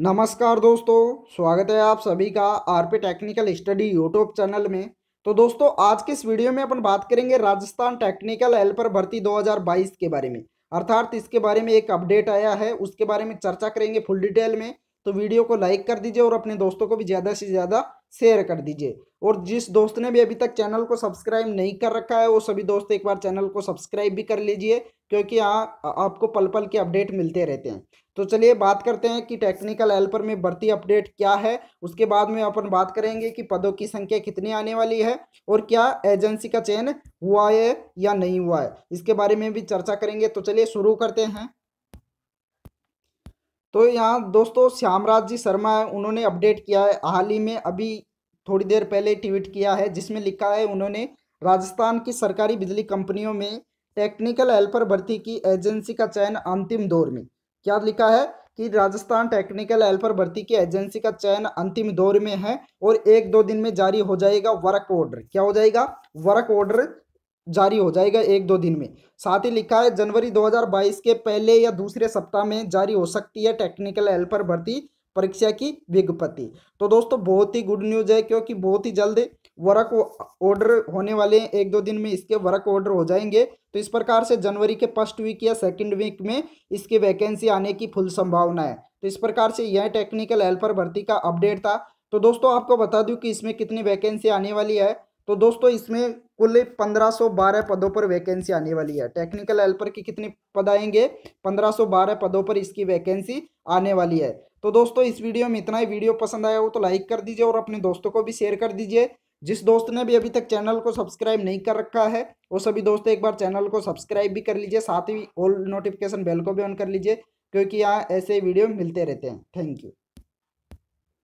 नमस्कार दोस्तों स्वागत है आप सभी का RP technical study YouTube channel में तो दोस्तों आज के इस वीडियो में अपन बात करेंगे राजस्थान टेक्निकल हेल्पर भर्ती 2022 के बारे में अर्थात इसके बारे में एक अपडेट आया है उसके बारे में चर्चा करेंगे फुल डिटेल में तो वीडियो को लाइक कर दीजिए और अपने दोस्तों को भी ज़्यादा से ज़्यादा शेयर कर दीजिए और जिस दोस्त ने भी अभी तक चैनल को सब्सक्राइब नहीं कर रखा है वो सभी दोस्त एक बार चैनल को सब्सक्राइब भी कर लीजिए क्योंकि यहाँ आपको पल पल के अपडेट मिलते रहते हैं तो चलिए बात करते हैं कि टेक्निकल हेल्पर में भर्ती अपडेट क्या है उसके बाद में अपन बात करेंगे कि पदों की संख्या कितनी आने वाली है और क्या एजेंसी का चयन हुआ है या नहीं हुआ है इसके बारे में भी चर्चा करेंगे तो चलिए शुरू करते हैं तो यहाँ दोस्तों श्यामराज जी शर्मा है उन्होंने अपडेट किया है हाल ही में अभी थोड़ी देर पहले ट्वीट किया है जिसमें लिखा है उन्होंने राजस्थान की सरकारी बिजली कंपनियों में टेक्निकल हेल्पर भर्ती की एजेंसी का चयन अंतिम दौर में क्या लिखा है कि राजस्थान टेक्निकल हेल्पर भर्ती की एजेंसी का चयन अंतिम दौर में है और एक दो दिन में जारी हो जाएगा वर्क ऑर्डर क्या हो जाएगा वर्क ऑर्डर जारी हो जाएगा एक दो दिन में साथ ही लिखा है जनवरी 2022 के पहले या दूसरे सप्ताह में जारी हो सकती है टेक्निकल हेल्पर भर्ती परीक्षा की विज्ञप्ति तो दोस्तों बहुत ही गुड न्यूज है क्योंकि बहुत ही जल्द वर्क ऑर्डर होने वाले हैं एक दो दिन में इसके वर्क ऑर्डर हो जाएंगे तो इस प्रकार से जनवरी के फर्स्ट वीक या सेकंड वीक में इसकी वैकेंसी आने की फुल संभावना है तो इस प्रकार से यह टेक्निकल हेल्पर भर्ती का अपडेट था तो दोस्तों आपको बता दूँ कि इसमें कितनी वैकेंसी आने वाली है तो दोस्तों इसमें कुल 1512 पदों पर वैकेंसी आने वाली है टेक्निकल हेल्पर की कितने पद आएंगे 1512 पदों पर इसकी वैकेंसी आने वाली है तो दोस्तों इस वीडियो में इतना ही वीडियो पसंद आया हो तो लाइक कर दीजिए और अपने दोस्तों को भी शेयर कर दीजिए जिस दोस्त ने भी अभी तक चैनल को सब्सक्राइब नहीं कर रखा है वो सभी दोस्त एक बार चैनल को सब्सक्राइब भी कर लीजिए साथ ही ऑल नोटिफिकेशन बेल को भी ऑन कर लीजिए क्योंकि यहाँ ऐसे वीडियो मिलते रहते हैं थैंक यू